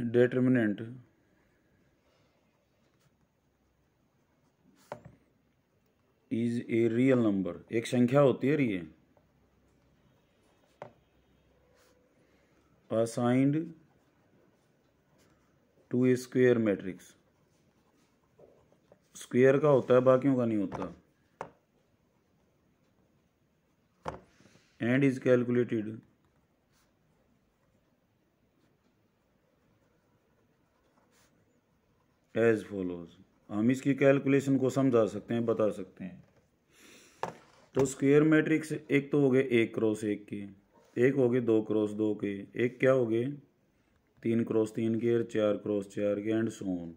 Determinant is a real number एक संख्या होती है ये assigned to a square matrix square का होता है बाकियों का नहीं होता and is calculated as follows हम इसकी कैलकुलेशन को समझा सकते हैं बता सकते हैं तो स्क्वेयर मैट्रिक्स एक तो हो गए एक क्रॉस एक के एक हो गए दो क्रॉस दो के एक क्या हो गए तीन क्रॉस तीन के चार क्रॉस चार के एंड सोन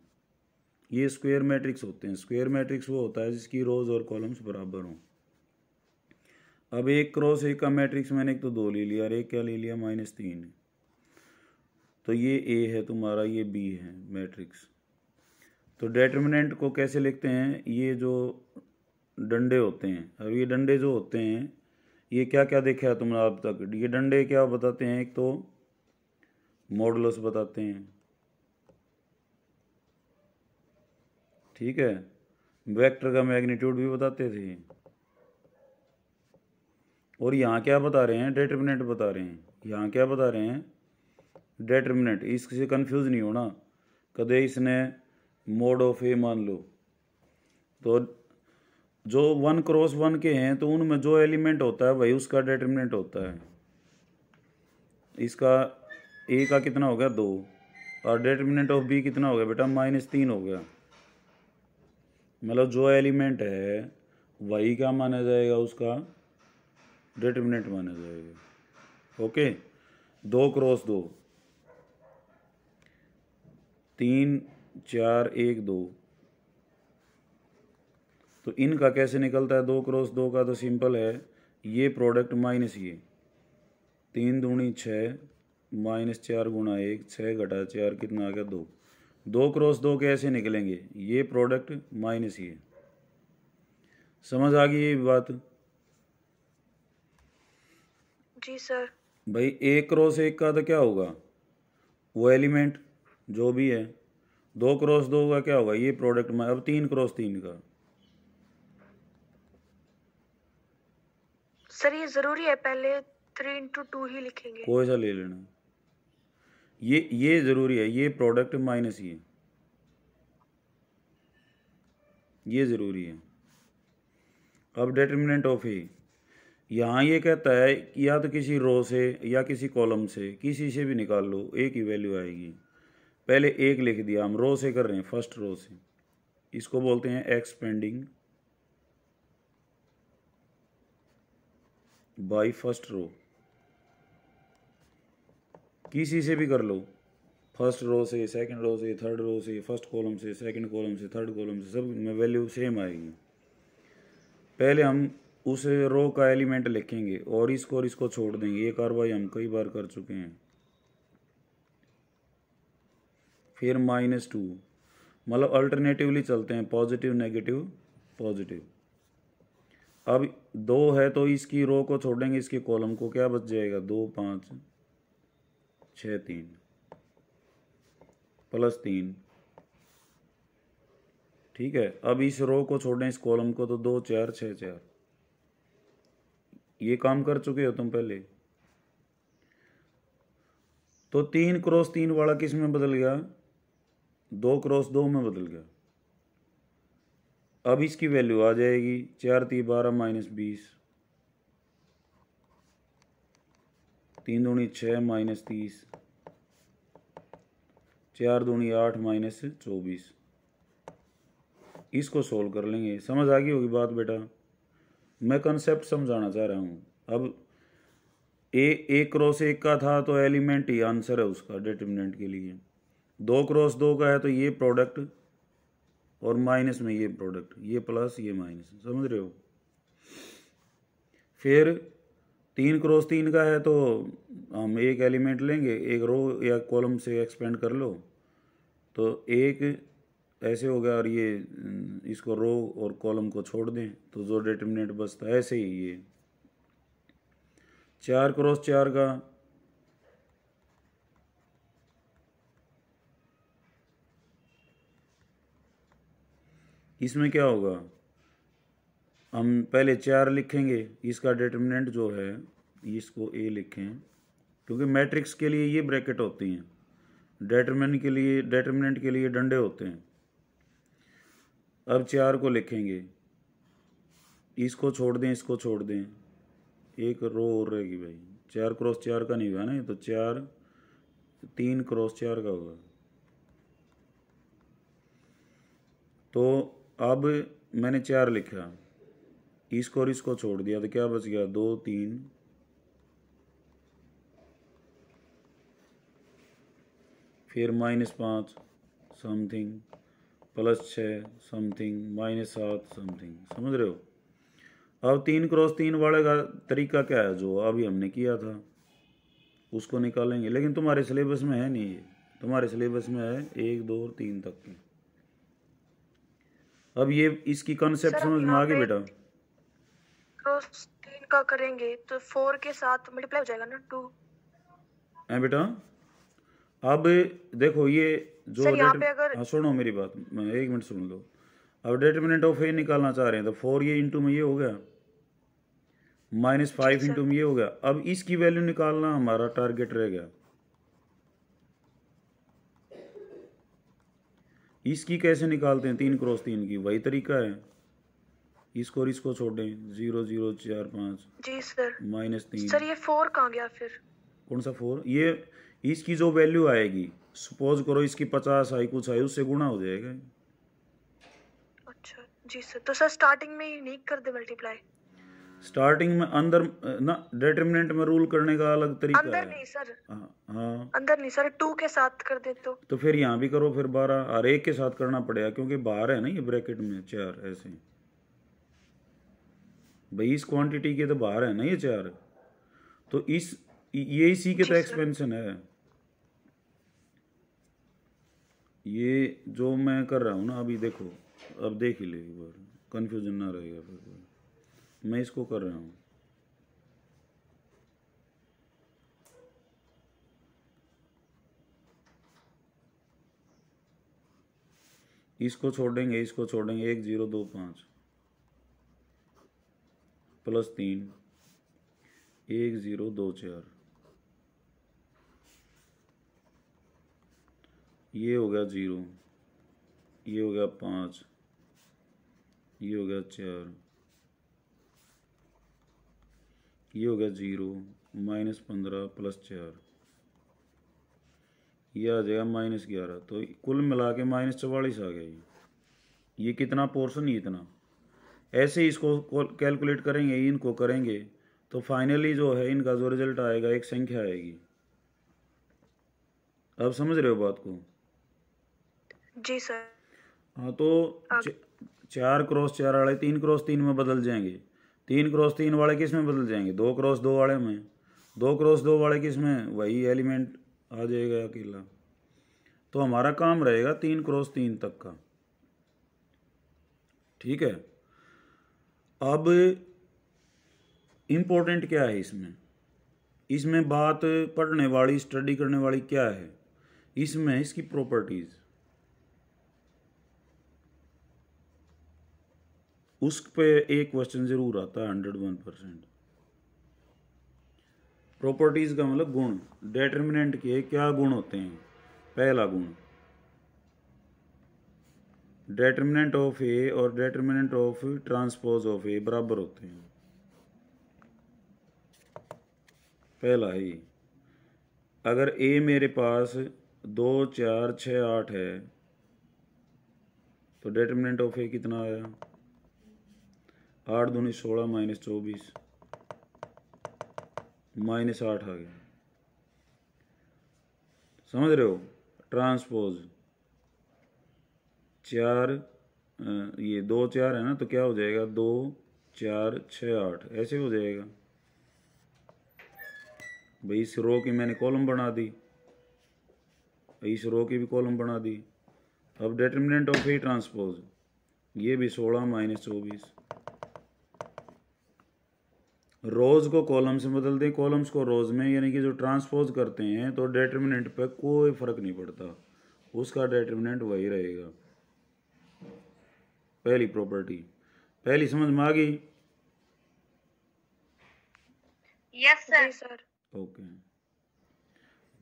ये स्क्वेयर मैट्रिक्स होते हैं स्क्वेयर मैट्रिक्स वो होता है जिसकी रोज और कॉलम्स बराबर हों अब एक क्रॉस एक का मैट्रिक्स मैंने एक तो दो ले लिया और एक क्या ले लिया माइनस तीन तो ये ए है तुम्हारा ये बी है मैट्रिक्स तो डेटर्मिनेंट को कैसे लिखते हैं ये जो डंडे होते हैं अब ये डंडे जो होते हैं ये क्या क्या देखा है तुमने अब तक ये डंडे क्या बताते हैं एक तो मॉडलस बताते हैं ठीक है वेक्टर का मैग्नीट्यूड भी बताते थे और यहाँ क्या बता रहे हैं डेटर्मिनेंट बता रहे हैं यहाँ क्या बता रहे हैं डेटर्मिनेंट इससे कंफ्यूज नहीं होना कदे इसने मोड ऑफ ए मान लो तो जो वन क्रॉस वन के हैं तो उनमें जो एलिमेंट होता है वही उसका डिटर्मिनेंट होता है इसका ए का कितना हो गया दो और डिटर्मिनेंट ऑफ बी कितना हो गया बेटा माइनस तीन हो गया मतलब जो एलिमेंट है वही क्या माना जाएगा उसका डिटर्मिनेंट माना जाएगा ओके दो क्रॉस दो तीन चार एक दो तो इनका कैसे निकलता है दो क्रॉस दो का तो सिंपल है ये प्रोडक्ट माइनस ये तीन दूनी छ माइनस चार गुणा एक छः घटा चार कितना आ गया दो दो क्रॉस दो कैसे निकलेंगे ये प्रोडक्ट माइनस ये समझ आ गई ये बात जी सर भाई एक क्रॉस एक का तो क्या होगा वो एलिमेंट जो भी है दो क्रॉस दो का क्या होगा ये प्रोडक्ट में अब तीन क्रॉस तीन का सर ये जरूरी है पहले थ्री इंटू टू ही लिखेंगे कोई सा ले लेना ये ये जरूरी है ये प्रोडक्ट माइनस ये ये ज़रूरी है अब डिटर्मिनेंट ऑफ ए यहाँ ये कहता है या तो किसी रो से या किसी कॉलम से किसी से भी निकाल लो एक ही वैल्यू आएगी पहले एक लिख दिया हम रो से कर रहे हैं फर्स्ट रो से इसको बोलते हैं एक्सपेंडिंग बाई फर्स्ट रो किसी से भी कर लो फर्स्ट रो से सेकंड रो से थर्ड रो से फर्स्ट कॉलम से सेकंड कॉलम से थर्ड कॉलम से सब में वैल्यू सेम आएगी पहले हम उस रो का एलिमेंट लिखेंगे और इसको और इसको छोड़ देंगे ये कार्रवाई हम कई बार कर चुके हैं फिर माइनस टू मतलब अल्टरनेटिवली चलते हैं पॉजिटिव नेगेटिव पॉजिटिव अब दो है तो इसकी रो को छोड़ेंगे इसके कॉलम को क्या बच जाएगा दो पाँच छ तीन प्लस तीन ठीक है अब इस रो को छोड़ें इस कॉलम को तो दो चार छः चार ये काम कर चुके हो तुम पहले तो तीन क्रॉस तीन वाला किस में बदल गया दो क्रॉस दो में बदल गया अब इसकी वैल्यू आ जाएगी चार ती बारह माइनस बीस तीन दूनी छः माइनस तीस चार दूनी आठ माइनस चौबीस इसको सोल्व कर लेंगे समझ आ गई होगी बात बेटा मैं कंसेप्ट समझाना चाह रहा हूँ अब ए एक क्रॉस एक का था तो एलिमेंट ही आंसर है उसका डिटर्मिनेंट के लिए दो क्रॉस दो का है तो ये प्रोडक्ट और माइनस में ये प्रोडक्ट ये प्लस ये माइनस समझ रहे हो फिर तीन क्रॉस तीन का है तो हम एक एलिमेंट लेंगे एक रो या कॉलम से एक्सपेंड कर लो तो एक ऐसे हो गया और ये हम्म, इसको रो और कॉलम को छोड़ दें तो जो डिटर्मिनेट बचता है ऐसे ही ये चार क्रॉस चार का इसमें क्या होगा हम पहले चार लिखेंगे इसका डिटर्मिनेंट जो है इसको ए लिखें क्योंकि मैट्रिक्स के लिए ये ब्रैकेट होती हैं डेटरमिन के लिए डेटरमिनेंट के लिए डंडे होते हैं अब चार को लिखेंगे इसको छोड़ दें इसको छोड़ दें एक रो और रहेगी भाई चार क्रॉस चार का नहीं हुआ ना तो चार तीन क्रॉस चार का होगा तो अब मैंने चार लिखा इसको और इसको छोड़ दिया तो क्या बच गया दो तीन फिर माइनस पाँच समथिंग प्लस छः समथिंग माइनस सात समथिंग समझ रहे हो अब तीन क्रॉस तीन वाले का तरीका क्या है जो अभी हमने किया था उसको निकालेंगे लेकिन तुम्हारे सिलेबस में है नहीं ये तुम्हारे सिलेबस में है एक दो तीन तक की अब ये इसकी कॉन्सेप्ट समझ में आ गई बेटा क्रॉस तीन का करेंगे तो फोर के साथ मल्टीप्लाई हो जाएगा ना टू है बेटा अब देखो ये जो डेट अगर... हाँ सुनो मेरी बात एक मिनट सुन लो अब डेटरमिनेंट ऑफ ए निकालना चाह रहे हैं तो फोर ये इंटू में ये हो गया माइनस फाइव इंटू में ये हो गया अब इसकी वैल्यू निकालना हमारा टारगेट रह गया इसकी कैसे निकालते हैं तीन क्रॉस तीन की वही तरीका है इसको और इसको छोड़ दें जीरो जीरो चार पाँच माइनस तीन सर ये फोर कहाँ गया फिर कौन सा फोर ये इसकी जो वैल्यू आएगी सपोज करो इसकी पचास आई कुछ आई उससे गुणा हो जाएगा अच्छा जी सर तो सर स्टार्टिंग में ही नहीं कर दे मल्टीप्लाई स्टार्टिंग में अंदर ना डिटरमिनेंट में रूल करने का अलग तरीका अंदर है। नहीं सर हाँ, हाँ अंदर नहीं सर टू के साथ कर दे तो तो फिर यहाँ भी करो फिर बारह हर एक के साथ करना पड़ेगा क्योंकि बाहर है ना ये ब्रैकेट में चार ऐसे भाई इस क्वांटिटी के तो बाहर है ना ये चार तो इस ये इसी के तो एक्सपेंशन है ये जो मैं कर रहा हूँ ना अभी देखो अब देख ही ले एक बार कन्फ्यूजन ना रहेगा फिर मैं इसको कर रहा हूँ इसको छोड़ेंगे इसको छोड़ेंगे एक जीरो दो पाँच प्लस तीन एक जीरो दो चार ये हो गया जीरो ये हो गया पाँच ये हो गया चार ये हो गया ज़ीरो माइनस पंद्रह प्लस चार ये आ जाएगा माइनस ग्यारह तो कुल मिला के माइनस चवालीस आ गया ये ये कितना पोर्शन ही इतना ऐसे ही इसको कैलकुलेट करेंगे इनको करेंगे तो फाइनली जो है इनका जो रिजल्ट आएगा एक संख्या आएगी अब समझ रहे हो बात को जी सर हाँ तो चार क्रॉस चार अढ़ाई तीन क्रॉस तीन में बदल जाएंगे तीन क्रॉस तीन वाले किस में बदल जाएंगे दो क्रॉस दो वाले में दो क्रॉस दो वाले किस में वही एलिमेंट आ जाएगा अकेला तो हमारा काम रहेगा तीन क्रॉस तीन तक का ठीक है अब इम्पोर्टेंट क्या है इसमें इसमें बात पढ़ने वाली स्टडी करने वाली क्या है इसमें इसकी प्रॉपर्टीज़ उस पे एक क्वेश्चन जरूर आता है हंड्रेड वन परसेंट प्रॉपर्टीज का मतलब गुण डेटर्मिनेंट के क्या गुण होते हैं पहला गुण डेटर्मिनेंट ऑफ ए और determinant of transpose of A बराबर होते हैं पहला ही अगर ए मेरे पास दो चार छ आठ है तो डेटर्मिनेंट ऑफ ए कितना आया आठ दूनी सोलह माइनस चौबीस माइनस आठ आ गया समझ रहे हो ट्रांसपोज चार ये दो चार है ना तो क्या हो जाएगा दो चार छ आठ ऐसे हो जाएगा भाई इस रो की मैंने कॉलम बना दी इस रो की भी कॉलम बना दी अब डिटर्मिनेंट ऑफ ही ट्रांसपोज ये भी सोलह माइनस चौबीस रोज़ को कॉलम से बदल दें कॉलम्स को रोज़ में यानी कि जो ट्रांसपोज करते हैं तो डिटर्मिनेंट पर कोई फ़र्क नहीं पड़ता उसका डिटर्मिनेंट वही रहेगा पहली प्रॉपर्टी पहली समझ में आ गई यस सर सर ओके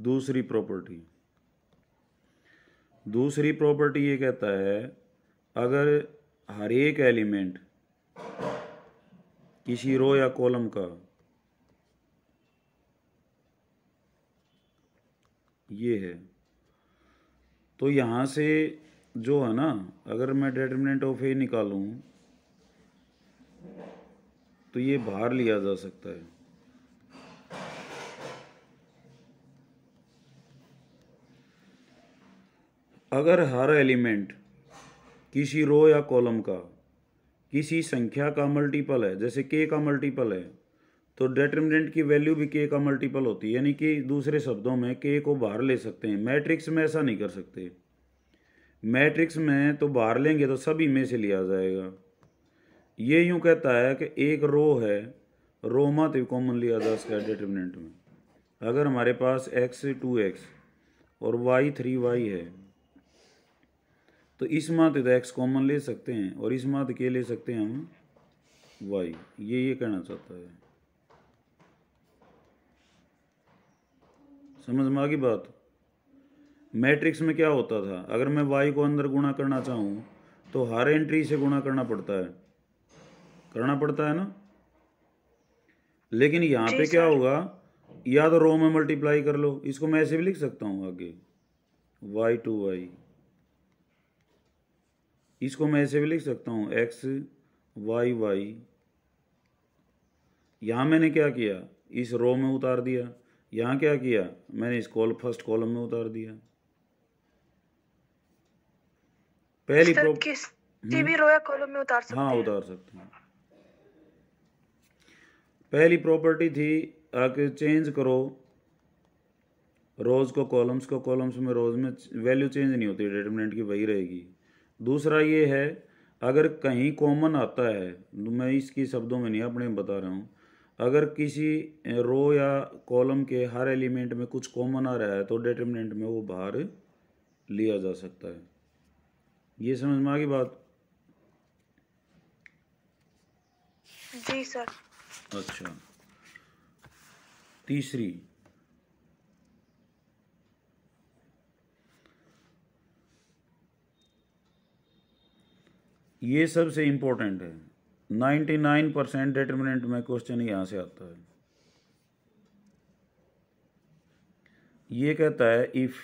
दूसरी प्रॉपर्टी दूसरी प्रॉपर्टी ये कहता है अगर हर एक एलिमेंट किसी रो या कॉलम का ये है तो यहाँ से जो है ना अगर मैं डिटर्मिनेंट ऑफ ए निकालूं तो ये बाहर लिया जा सकता है अगर हर एलिमेंट किसी रो या कॉलम का किसी संख्या का मल्टीपल है जैसे के का मल्टीपल है तो डिटर्मिनेंट की वैल्यू भी के का मल्टीपल होती है यानी कि दूसरे शब्दों में के को बाहर ले सकते हैं मैट्रिक्स में ऐसा नहीं कर सकते मैट्रिक्स में तो बाहर लेंगे तो सभी में से लिया जाएगा ये यूँ कहता है कि एक रो है रोमा तो कॉमन लिया जा सकता है डिटर्मिनेंट में अगर हमारे पास एक्स टू एक्स और वाई थ्री वाई है तो इस मात तो एक्स कॉमन ले सकते हैं और इस मात के ले सकते हैं हम वाई ये ये कहना चाहता है समझ में आ गई बात मैट्रिक्स में क्या होता था अगर मैं वाई को अंदर गुणा करना चाहूँ तो हर एंट्री से गुणा करना पड़ता है करना पड़ता है ना लेकिन यहाँ पे क्या होगा या तो रो में मल्टीप्लाई कर लो इसको मैं ऐसे भी लिख सकता हूँ आगे वाई टू वाई इसको मैं ऐसे भी लिख सकता हूँ एक्स वाई वाई यहाँ मैंने क्या किया इस रो में उतार दिया यहाँ क्या किया मैंने इस कॉल फर्स्ट कॉलम में उतार दिया पहली किसी हम्म। भी रो या कॉलम में उतार सकते हाँ उतार सकते हैं पहली प्रॉपर्टी थी आके चेंज करो रोज को कॉलम्स को कॉलम्स में रोज में वैल्यू चेंज नहीं होती डिटर्मिनेंट की वही रहेगी दूसरा ये है अगर कहीं कॉमन आता है तो मैं इसकी शब्दों में नहीं अपने बता रहा हूँ अगर किसी रो या कॉलम के हर एलिमेंट में कुछ कॉमन आ रहा है तो डिटर्मिनेंट में वो बाहर लिया जा सकता है ये समझ में आ गई बात जी सर अच्छा तीसरी ये सबसे इम्पोर्टेंट है 99 परसेंट डिटर्मिनेंट में क्वेश्चन यहाँ से आता है ये कहता है if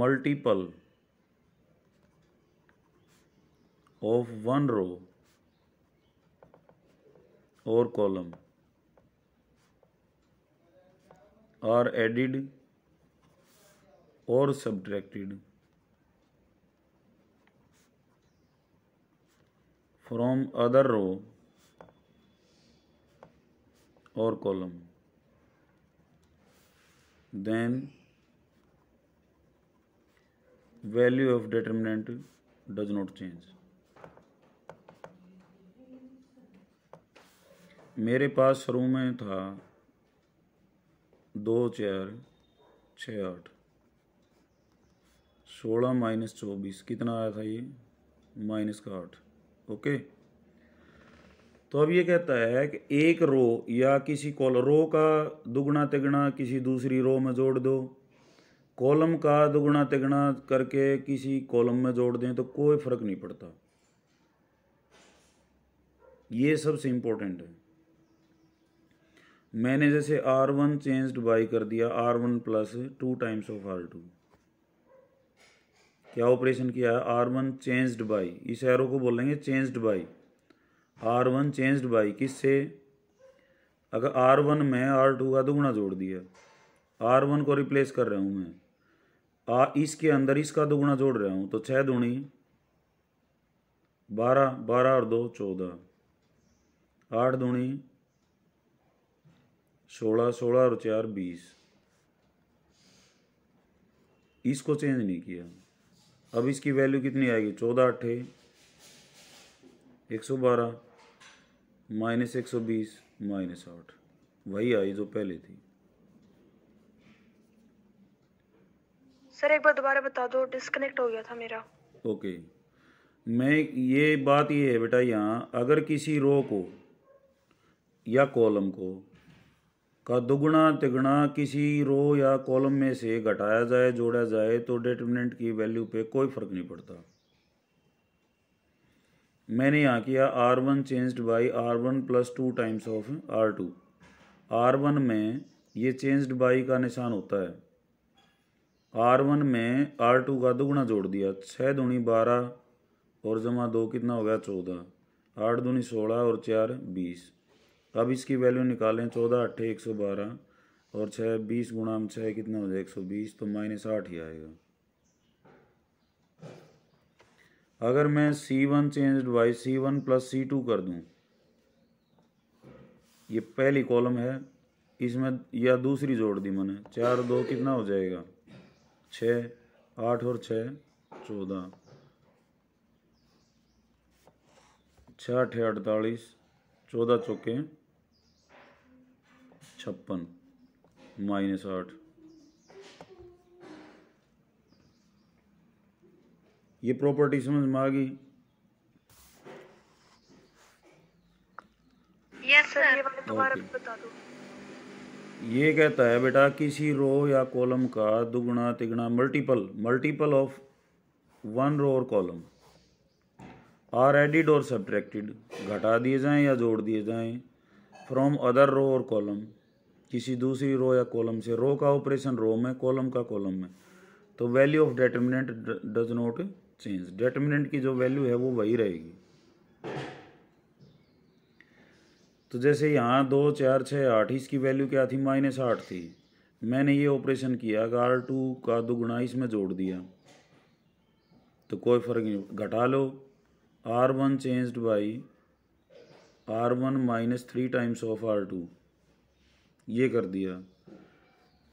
multiple of one row और कॉलम आर एडिड और सब्ट्रैक्टेड फ्रॉम अदर रो और column then value of determinant does not change मेरे पास शुरू में था दो चार छ आठ सोलह माइनस चौबीस कितना आया था ये माइनस का आठ ओके तो अब ये कहता है कि एक रो या किसी कॉल रो का दुगुना तिगुना किसी दूसरी रो में जोड़ दो कॉलम का दुगुना तिगुना करके किसी कॉलम में जोड़ दें तो कोई फ़र्क नहीं पड़ता ये सबसे इंपॉर्टेंट है मैंने जैसे आर वन चेंज्ड बाई कर दिया R one plus two times of R two क्या ऑपरेशन किया है आर वन चेंज्ड बाई इस एरो को बोलेंगे changed by R one changed by से अगर आर वन में आर टू का दोगुना जोड़ दिया आर वन को रिप्लेस कर रहा हूँ मैं आ इसके अंदर इसका दोगुना जोड़ रहा हूँ तो छः दूनी बारह बारह और दो चौदह आठ दूनी सोलह सोलह और चार बीस इसको चेंज नहीं किया अब इसकी वैल्यू कितनी आएगी चौदह अट्ठे एक सौ बारह माइनस एक सौ बीस माइनस आठ वही आई जो पहले थी सर एक बार दोबारा बता दो डिस्कनेक्ट हो गया था मेरा ओके मैं ये बात ये है बेटा यहाँ अगर किसी रो को या कॉलम को का दुगुना तिगुना किसी रो या कॉलम में से घटाया जाए जोड़ा जाए तो डिटर्मिनेंट की वैल्यू पे कोई फर्क नहीं पड़ता मैंने यहाँ किया R one change by R one plus two times of R two R one में ये चेंज्ड बाई का निशान होता है आर वन में आर टू का दुगुना जोड़ दिया छः दूनी बारह और जमा दो कितना हो गया चौदह आठ दूनी सोलह और चार बीस अब इसकी वैल्यू निकालें चौदह अट्ठे एक सौ बारह और छः बीस गुणा में छः कितना हो जाए एक सौ बीस तो माइनस आठ ही आएगा अगर मैं C one change by C one plus C two कर दूं ये पहली कॉलम है इसमें या दूसरी जोड़ दी मैंने चार दो कितना हो जाएगा छः आठ और छः चौदह छः अठे अड़तालीस चौदह चौके छप्पन माइनस आठ ये प्रॉपर्टी समझ में आ गई ये कहता है बेटा किसी रो या कॉलम का दुगुना तिगुना multiple multiple of one row और कॉलम आर एडिड और सब्ट्रैक्टेड घटा दिए जाएं या जोड़ दिए जाएं फ्रॉम अदर रो और कॉलम किसी दूसरी रो या कॉलम से रो का ऑपरेशन रो में कॉलम का कॉलम में तो value of determinant does not change determinant की जो वैल्यू है वो वही रहेगी तो जैसे यहाँ दो चार छः आठ इसकी वैल्यू क्या थी माइनस आठ थी मैंने ये ऑपरेशन किया आर टू का दुगुना इसमें जोड़ दिया तो कोई फर्क नहीं घटा लो R one changed by R one minus three times of R two ये कर दिया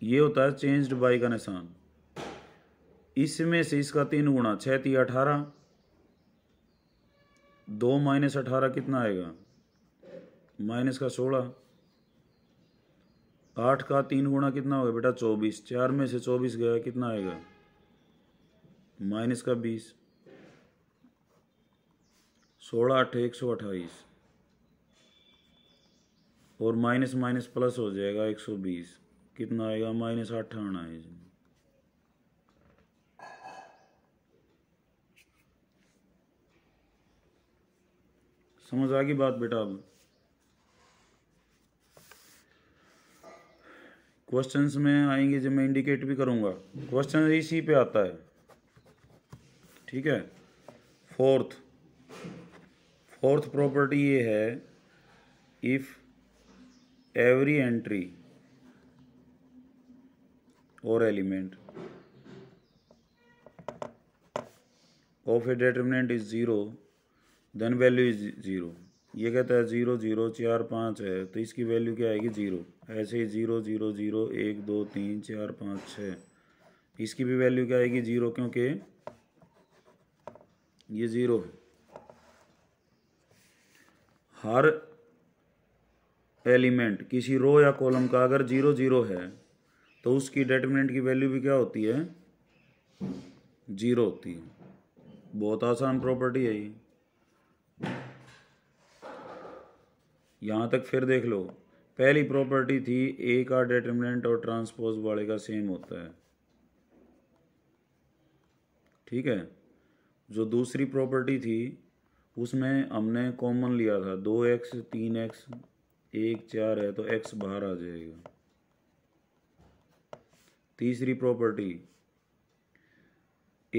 ये होता है चेंज्ड बाई का निशान इसमें से इसका तीन गुणा छः ती अठारह दो माइनस अठारह कितना आएगा माइनस का सोलह आठ का तीन गुणा कितना होगा बेटा चौबीस चार में से चौबीस गया कितना आएगा माइनस का बीस सोलह अठ एक सौ अट्ठाईस और माइनस माइनस प्लस हो जाएगा एक सौ बीस कितना आएगा माइनस अठावन आए इसमें समझ आ गई बात बेटा अब क्वेश्चंस में आएंगे जब मैं इंडिकेट भी करूंगा क्वेश्चन इसी पे आता है ठीक है फोर्थ फोर्थ प्रॉपर्टी ये है if every entry or element of a determinant is zero then value is zero ये कहता है ज़ीरो ज़ीरो चार पाँच है तो इसकी वैल्यू क्या आएगी ज़ीरो ऐसे ही ज़ीरो ज़ीरो ज़ीरो एक दो तीन चार पाँच छः इसकी भी वैल्यू क्या आएगी ज़ीरो क्योंकि ये ज़ीरो है हर एलिमेंट किसी रो या कॉलम का अगर जीरो जीरो है तो उसकी डिटर्मिनेंट की वैल्यू भी क्या होती है जीरो होती है बहुत आसान प्रॉपर्टी है ये यहाँ तक फिर देख लो पहली प्रॉपर्टी थी ए का डिटर्मिनेंट और ट्रांसपोज वाले का सेम होता है ठीक है जो दूसरी प्रॉपर्टी थी उसमें हमने कॉमन लिया था दो एक्स तीन एक्स एक चार है तो एक्स बाहर आ जाएगा तीसरी प्रॉपर्टी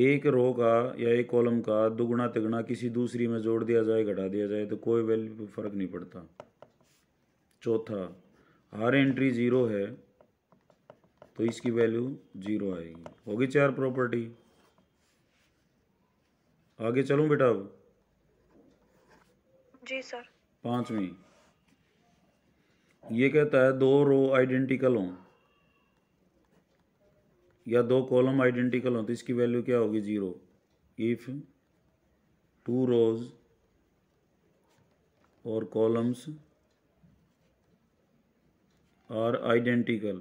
एक रो का या एक कॉलम का दुगुना तिगुना किसी दूसरी में जोड़ दिया जाए घटा दिया जाए तो कोई वैल्यू पर फर्क नहीं पड़ता चौथा हर एंट्री जीरो है तो इसकी वैल्यू जीरो आएगी होगी चार प्रॉपर्टी आगे चलूं बेटा अब जी सर पांचवी ये कहता है दो रो आइडेंटिकल हों या दो कॉलम आइडेंटिकल हों तो इसकी वैल्यू क्या होगी ज़ीरो इफ़ टू रोज और कॉलम्स आर आइडेंटिकल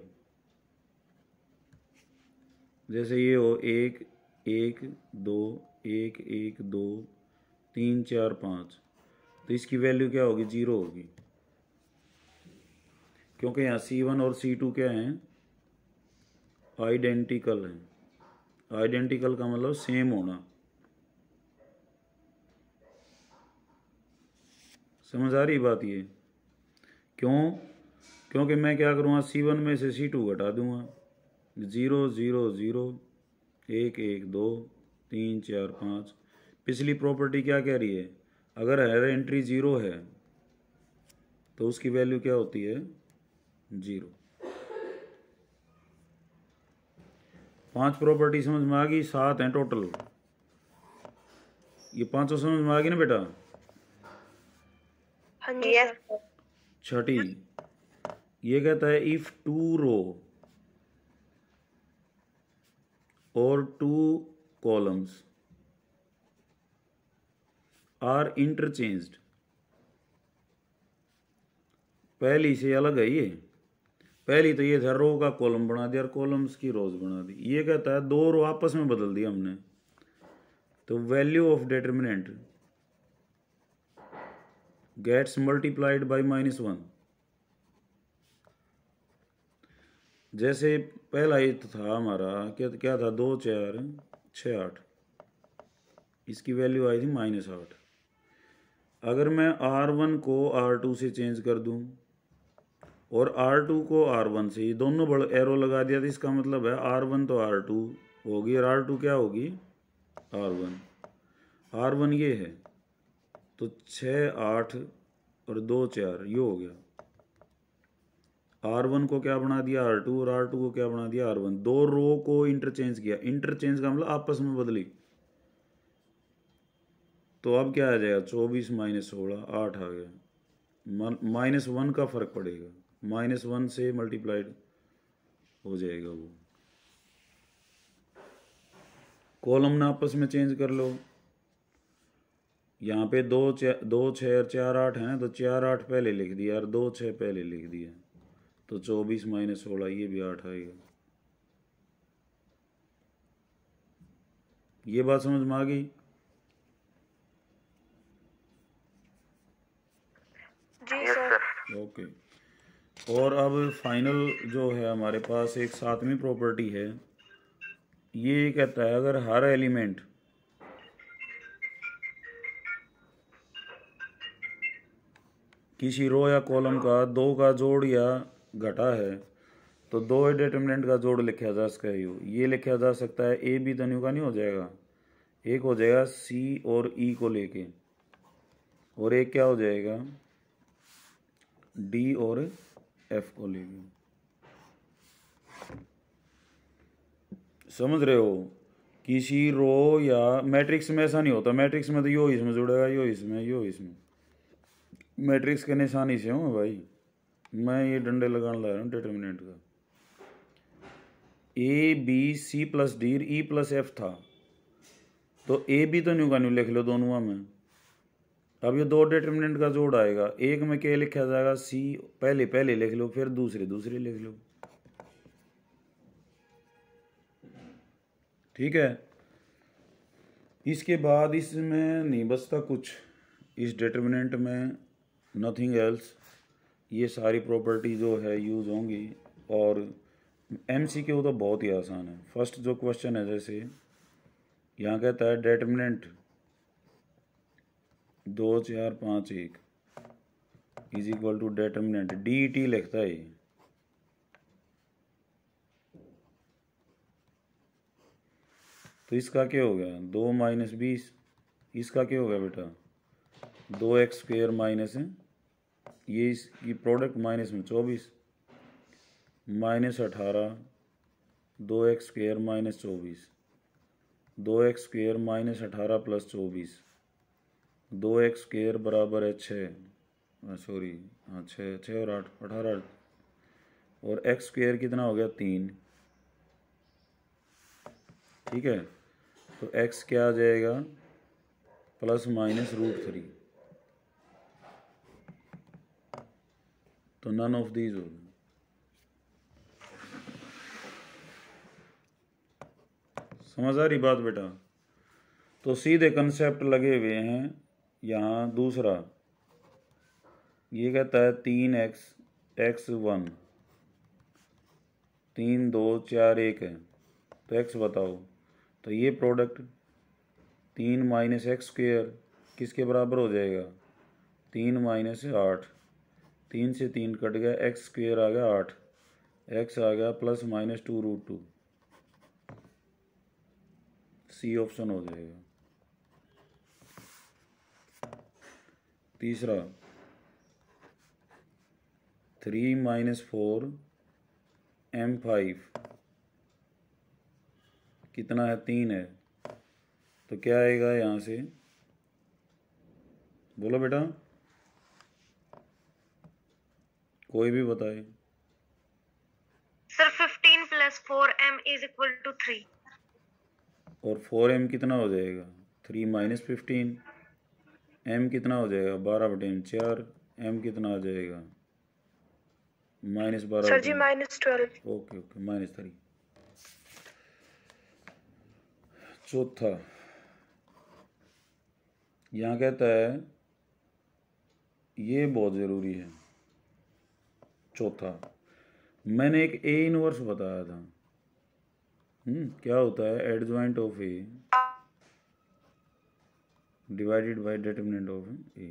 जैसे ये हो एक एक दो एक एक दो तीन चार पाँच तो इसकी वैल्यू क्या होगी ज़ीरो होगी क्योंकि यहाँ सी वन और सी टू क्या हैं आइडेंटिकल हैं आइडेंटिकल का मतलब सेम होना समझ आ रही बात ये क्यों क्योंकि मैं क्या करूँगा सी वन में से सी टू घटा दूंगा ज़ीरो ज़ीरो ज़ीरो एक एक दो तीन चार पाँच पिछली प्रॉपर्टी क्या कह रही है अगर हर एंट्री ज़ीरो है तो उसकी वैल्यू क्या होती है जीरो पांच प्रॉपर्टी समझ में आ गई सात हैं टोटल ये पांचों समझ में आ गई ना बेटा हाँ छठी ये कहता है इफ टू रो और टू कॉलम्स आर इंटरचेंज्ड पहली से अलग है ये पहली तो ये था रो का कॉलम बना दिया और कॉलम्स की रोज बना दी ये कहता है दो रो आपस में बदल दिया हमने तो value of determinant gets multiplied by minus one जैसे पहला ये तो था हमारा क्या क्या था दो चार छ आठ इसकी वैल्यू आई थी माइनस आठ अगर मैं आर वन को आर टू से चेंज कर दूं और आर टू को आर वन से ये दोनों बड़ एरो लगा दिया था इसका मतलब है आर वन तो आर टू होगी और आर टू क्या होगी आर वन आर वन ये है तो छः आठ और दो चार ये हो गया आर वन को क्या बना दिया आर टू और आर टू को क्या बना दिया आर वन दो रो को इंटरचेंज किया इंटरचेंज का मतलब आपस में बदली तो अब क्या आ जाएगा चौबीस माइनस सोलह आठ आ गया माइनस वन का फर्क पड़ेगा माइनस वन से मल्टीप्लाइड हो जाएगा वो कॉलम ना आपस में चेंज कर लो यहाँ पे दो चार दो छः और चार आठ हैं तो चार आठ पहले लिख दिया और दो छः पहले लिख दिया तो चौबीस माइनस सोलह ये भी आठ आएगा ये बात समझ में आ गई ओके और अब फाइनल जो है हमारे पास एक सातवीं प्रॉपर्टी है ये कहता है अगर हर एलिमेंट किसी रो या कॉलम का दो का जोड़ या घटा है तो दो डिटर्मिनेंट का जोड़ लिखा जा सकता है यू ये लिखा जा सकता है ए बी तन्यू का नहीं हो जाएगा एक हो जाएगा सी और ई e को लेके और एक क्या हो जाएगा डी और एफ को ले लो समझ रहे हो किसी रो या मैट्रिक्स में ऐसा नहीं होता मैट्रिक्स में तो यो इसमें जुड़ेगा यो इसमें यो इसमें मैट्रिक्स के निशानी से हूँ भाई मैं ये डंडे लगाने ला रहा हूँ डिटर्मिनेंट का A B C plus D E plus F था तो ए बी तो न्यू का न्यू लिख लो दोनों में अब ये दो डिटर्मिनेंट का जोड़ आएगा एक में क्या लिखा जाएगा सी पहले पहले लिख लो फिर दूसरे दूसरे लिख लो ठीक है इसके बाद इसमें नहीं बचता कुछ इस डिटर्मिनेंट में नथिंग एल्स ये सारी प्रॉपर्टी जो है यूज़ होंगी और एम सी के तो बहुत ही आसान है फर्स्ट जो क्वेश्चन है जैसे यहाँ कहता है डेटर्मिनेंट दो चार पाँच एक is equal to determinant D T लिखता है तो इसका क्या हो गया दो माइनस बीस इसका क्या हो गया बेटा दो एक्स स्क्वेयर माइनस ये इसकी प्रोडक्ट माइनस में चौबीस माइनस अठारह दो एक्स स्क्वेयर माइनस चौबीस दो एक्स स्क्वेयर माइनस अठारह प्लस चौबीस दो एक्स स्केयर बराबर है छः सॉरी हाँ छः छः और आठ अठारह और एक्स स्क्र कितना हो गया तीन ठीक है तो एक्स क्या आ जाएगा प्लस माइनस रूट थ्री तो नन ऑफ दीज होगा समझ आ रही बात बेटा तो सीधे कंसेप्ट लगे हुए हैं यहाँ दूसरा ये कहता है तीन एक्स एक्स वन तीन दो चार एक है तो एक्स बताओ तो ये प्रोडक्ट तीन माइनस एक्स स्क्वेयर किसके बराबर हो जाएगा तीन माइनस आठ तीन से तीन कट गया एक्स स्क्वेयर आ गया आठ एक्स आ गया plus minus two root two C option हो जाएगा तीसरा three minus four M five कितना है तीन है तो क्या आएगा यहाँ से बोलो बेटा कोई भी बताए sir fifteen plus four M is equal to three और फोर एम कितना हो जाएगा थ्री माइनस फिफ्टीन एम कितना हो जाएगा बारह बटेन चार एम कितना आ जाएगा माइनस बारह सर जी minus twelve okay okay minus three चौथा यहाँ कहता है ये बहुत ज़रूरी है चौथा मैंने एक ए इनवर्स बताया था हम्म क्या होता है adjoint of A divided by determinant of A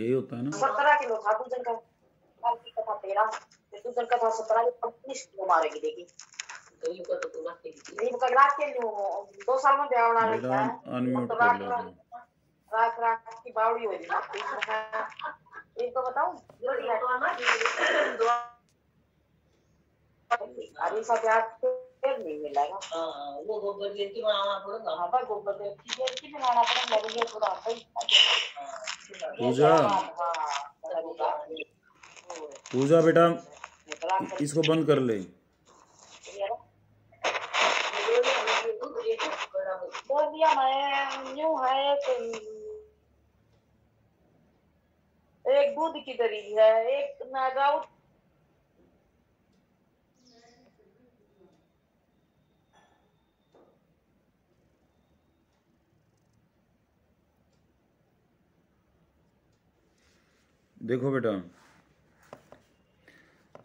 यही होता है ना सत्रह किलो था दूसरे का का था तेरह गुजर का था सत्रह उन्नीस किलो मारेगी देखी तो का तो पूरा गरीब का रात के दो साल में ब्याह होना रहता है अनम्यूट कर की बावड़ी हो जाती एक तो बताऊं वो गोबर बनाना पड़ेगा हाँ भाई गोबर बनाना पड़ेगा भाई पूजा पूजा बेटा इसको बंद कर ले एक दूध की दरी है एक नागाउट देखो बेटा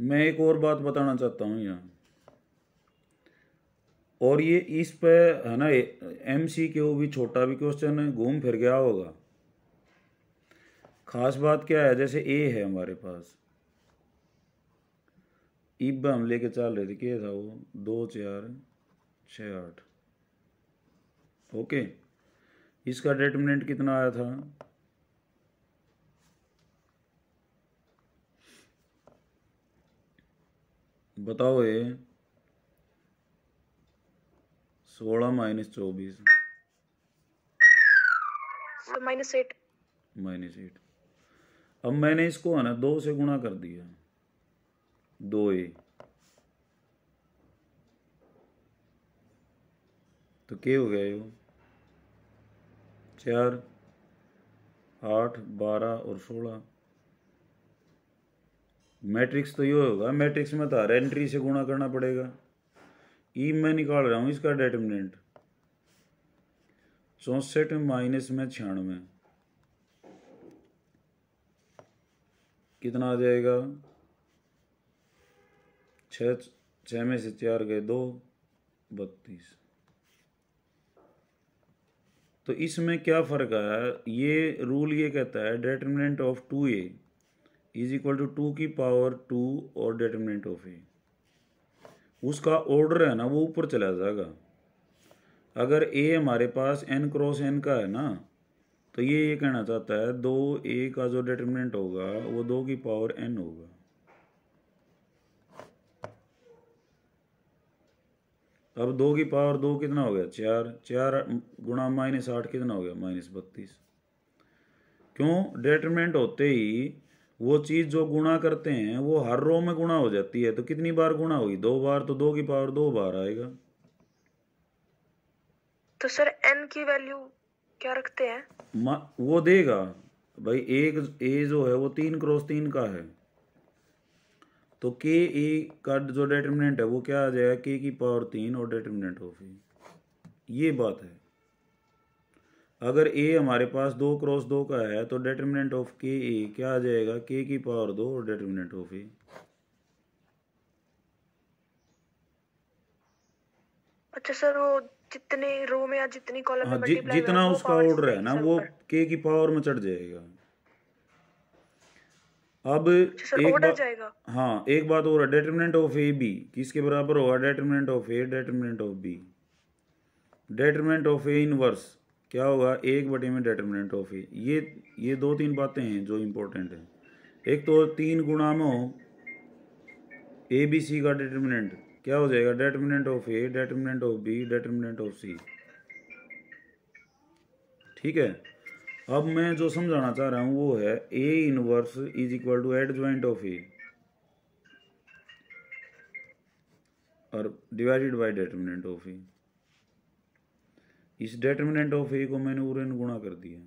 मैं एक और बात बताना चाहता हूँ यहाँ और ये इस पे है ना एम सी क्यू भी छोटा भी क्वेश्चन है घूम फिर गया होगा खास बात क्या है जैसे ए है हमारे पास इब e हम लेके चल रहे थे क्या था वो दो चार छ आठ ओके इसका डेटमिनेंट कितना आया था बताओ ये सोलह माइनस चौबीस माइनस एट माइनस एट अब मैंने इसको है ना दो से गुणा कर दिया दो ए तो क्या हो गया ये चार आठ बारह और सोलह मैट्रिक्स तो ये होगा मैट्रिक्स में तो हर एंट्री से गुणा करना पड़ेगा ई e मैं निकाल रहा हूँ इसका डेटमिनेंट चौंसठ माइनस में छियानवे कितना आ जाएगा छ छ में से चार गए दो बत्तीस तो इसमें क्या फ़र्क आया ये रूल ये कहता है determinant of two A is equal to two की पावर टू और डिटर्मिनेंट ऑफ ए उसका ऑर्डर है ना वो ऊपर चला जाएगा अगर ए हमारे पास एन क्रॉस एन का है ना तो ये ये कहना चाहता है दो ए का जो डिटर्मिनेंट होगा वो दो की पावर एन होगा अब दो की पावर दो कितना हो गया चार चार गुणा माइनस आठ कितना हो गया माइनस बत्तीस क्यों डिटर्मिनेंट होते ही वो चीज़ जो गुणा करते हैं वो हर रो में गुणा हो जाती है तो कितनी बार गुणा हुई दो बार तो दो की पावर दो बार आएगा तो सर एन की वैल्यू क्या रखते हैं वो देगा भाई एक ए जो है वो तीन क्रॉस तीन का है तो के ए का जो डेटरमिनेंट है वो क्या आ जाएगा के की पावर तीन और डेटर्मिनेंट ऑफ ए ये बात है अगर ए हमारे पास दो क्रॉस दो का है तो डेटर्मिनेंट ऑफ के ए क्या आ जाएगा के की पावर दो और डेटर्मिनेंट ऑफ ए अच्छा सर वो जितने रो में या जितनी कॉलम हाँ, में जि, जितना उसका ऑर्डर है ना वो के की पावर में चढ़ जाएगा अब अच्छा एक जाएगा। हाँ एक बात और है डेटर्मिनेंट ऑफ ए बी किसके बराबर होगा determinant of A determinant of B determinant of A inverse क्या होगा एक बटे में डेटर्मिनेंट ऑफ ए ये ये दो तीन बातें हैं जो इम्पोर्टेंट हैं एक तो तीन गुणा में हो ए बी सी का डिटर्मिनेंट क्या हो जाएगा determinant of A determinant of B determinant of C ठीक है अब मैं जो समझाना चाह रहा हूँ वो है A inverse is equal to adjoint of A और divided by determinant of A इस डेटर्मिनेंट ऑफ ए को मैंने उरे गुणा कर दिया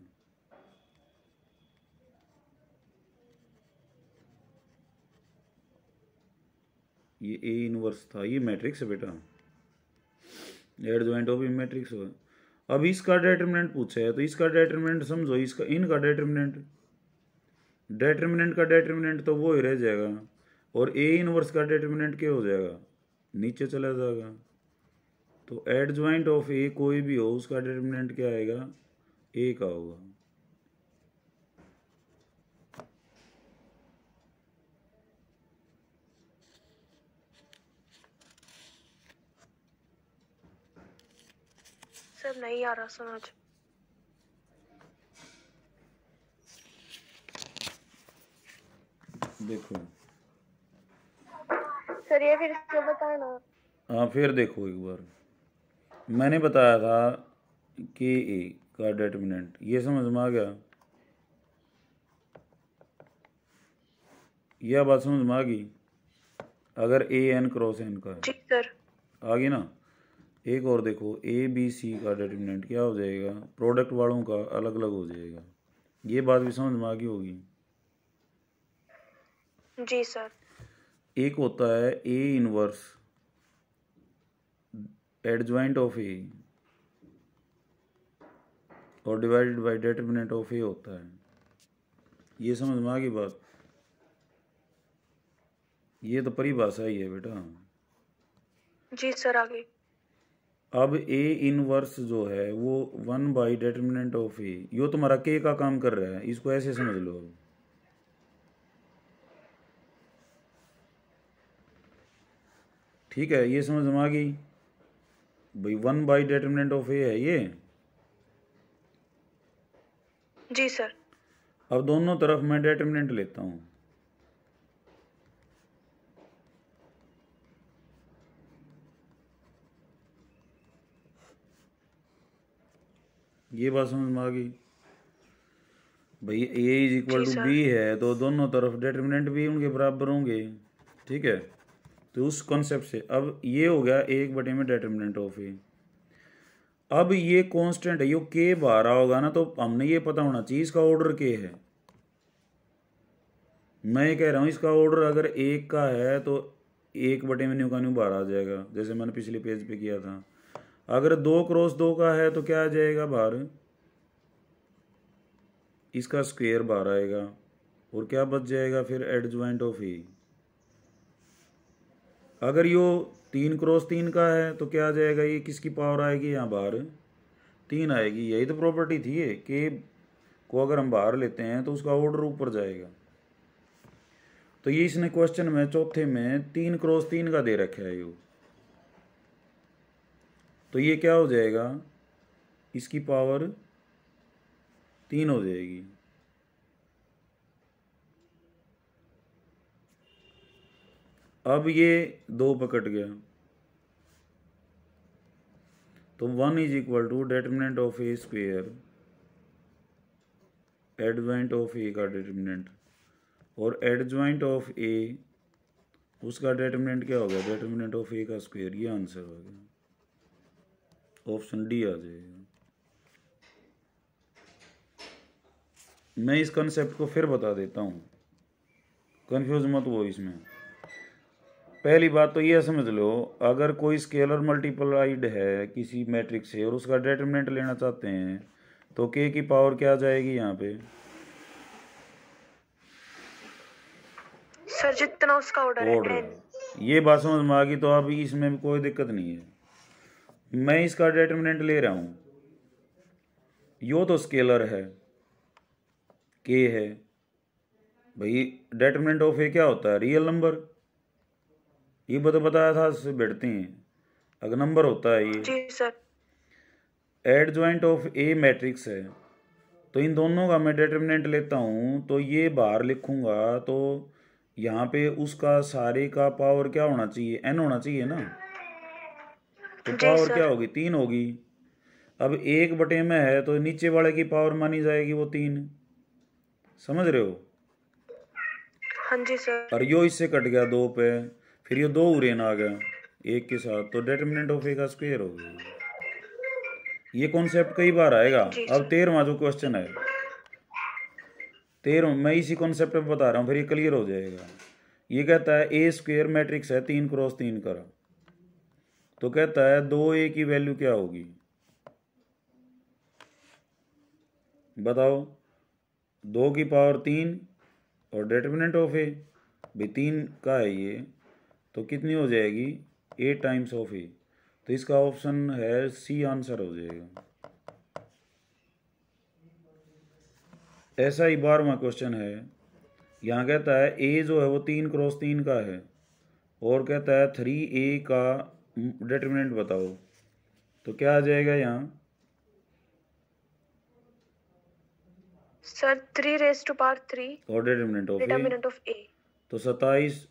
ये ए इनवर्स था ये मैट्रिक्स है बेटा adjoint of A matrix है अब इसका डेटर्मिनेंट पूछा है तो इसका डेटर्मिनेंट समझो इसका इनका डेटर्मिनेंट डेटर्मिनेंट का डेटर्मिनेंट तो वो ही रह जाएगा और ए इनवर्स का डेटर्मिनेंट क्या हो जाएगा नीचे चला जाएगा तो एड ज्वाइंट ऑफ ए कोई भी हो उसका डिटर्मिनेंट क्या आएगा ए का होगा सर नहीं आ रहा समझ देखो सर ये फिर से बताना हाँ फिर देखो एक बार मैंने बताया था के ए का डेटर्मिनेंट ये समझ में आ गया यह बात समझ में आ गई अगर ए एन क्रॉस एन का है सर आ गई ना एक और देखो ए बी सी का डेटमिनेंट क्या हो जाएगा प्रोडक्ट वालों का अलग अलग हो जाएगा ये बात भी समझ में आ गई होगी जी सर एक होता है A inverse adjoint of E और divided by determinant of A होता है ये समझ में आ गई बात ये तो परिभाषा ही है बेटा जी सर आगे अब ए इनवर्स जो है वो one by determinant of A यो तुम्हारा के का काम कर रहा है इसको ऐसे समझ लो अब ठीक है ये समझ में आ गई भाई one by determinant of A है ये जी सर अब दोनों तरफ मैं डेटर्मिनेंट लेता हूं ये बात समझ में आ गई भाई A is equal to B है तो दोनों तरफ डेटर्मिनेंट भी उनके बराबर होंगे ठीक है तो उस कॉन्सेप्ट से अब ये हो गया एक बटे में डेटर्मिनेंट ऑफ ए अब ये कांस्टेंट है यो के बाहर होगा ना तो हमने ये पता होना चाहिए इसका ऑर्डर के है मैं ये कह रहा हूँ इसका ऑर्डर अगर एक का है तो एक बटे में न्यू का न्यू बाहर आ जाएगा जैसे मैंने पिछले पेज पे किया था अगर दो क्रॉस दो का है तो क्या आ जाएगा बाहर इसका स्क्वेयर बाहर आएगा और क्या बच जाएगा फिर एडजॉइंट ऑफ ही अगर यो तीन क्रॉस तीन का है तो क्या आ जाएगा ये किसकी पावर आएगी यहाँ बाहर तीन आएगी यही तो प्रॉपर्टी थी कि को अगर हम बाहर लेते हैं तो उसका ऑर्डर ऊपर जाएगा तो ये इसने क्वेश्चन में चौथे में तीन क्रॉस तीन का दे रखा है यो तो ये क्या हो जाएगा इसकी पावर तीन हो जाएगी अब ये दो पकट गया तो one is equal to determinant of A square adjoint of A का डेटमिनेंट और एडजॉइंट ऑफ ए उसका डेटमिनेंट क्या होगा डेटर्मिनेंट ऑफ ए का स्क्वेयर ये आंसर हो गया ऑप्शन डी आ जाएगा मैं इस कंसेप्ट को फिर बता देता हूँ कंफ्यूज मत हो इसमें पहली बात तो यह समझ लो अगर कोई स्केलर मल्टीप्लाइड है किसी मैट्रिक से और उसका डेटर्मिनेंट लेना चाहते हैं तो के की पावर क्या आ जाएगी यहाँ पे सर जितना उसका ऑर्डर है ये बात समझ में आ गई तो अब इसमें कोई दिक्कत नहीं है मैं इसका डेटर्मिनेंट ले रहा हूं यो तो स्केलर है के है भाई डेटर्मिनेंट ऑफ ए क्या होता है रियल नंबर ये बता बताया था इससे बैठते हैं नंबर होता है ये adjoint of A matrix है तो इन दोनों का मैं डिटर्मिनेंट लेता हूँ तो ये बाहर लिखूँगा तो यहाँ पे उसका सारे का पावर क्या होना चाहिए एन होना चाहिए ना तो पावर क्या होगी तीन होगी अब एक बटे में है तो नीचे वाले की पावर मानी जाएगी वो तीन समझ रहे हो हाँ जी सर और यो इससे कट गया दो पे फिर ये दो उरेन आ गया एक के साथ तो डेटर्मिनेंट ऑफ ए का स्क्वेयर हो गया ये कॉन्सेप्ट कई बार आएगा अब तेरहवा जो क्वेश्चन है तेरह मैं इसी कॉन्सेप्ट बता रहा हूँ फिर ये क्लियर हो जाएगा ये कहता है ए स्क्वेयर मैट्रिक्स है तीन क्रॉस तीन का तो कहता है दो ए की वैल्यू क्या होगी बताओ दो की पावर तीन और डेटर्मिनेंट ऑफ ए भी तीन का है ये तो कितनी हो जाएगी ए टाइम्स ऑफ ए तो इसका ऑप्शन है सी आंसर हो जाएगा ऐसा ही बारवा क्वेश्चन है यहाँ कहता है ए जो है वो तीन क्रॉस तीन का है और कहता है थ्री ए का डिटर्मिनेंट बताओ तो क्या आ जाएगा यहाँ sir three raise to power three और डिटर्मिनेंट ऑफ ए तो सताइस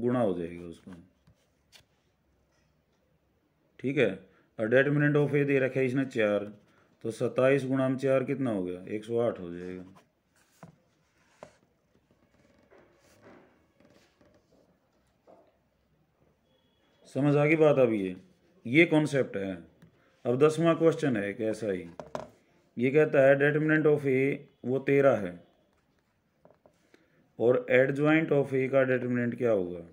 गुणा हो जाएगा उसमें ठीक है और डेटमिनेंट ऑफ ए दे रखे इसने चार तो सत्ताईस गुणा में चार कितना हो गया एक सौ आठ हो जाएगा समझ आ गई बात अब ये ये कॉन्सेप्ट है अब दसवां क्वेश्चन है कैसा ही ये कहता है डेटमिनेंट ऑफ ए वो तेरह है और एडजॉइंट ऑफ ए का डिटरमिनेंट क्या होगा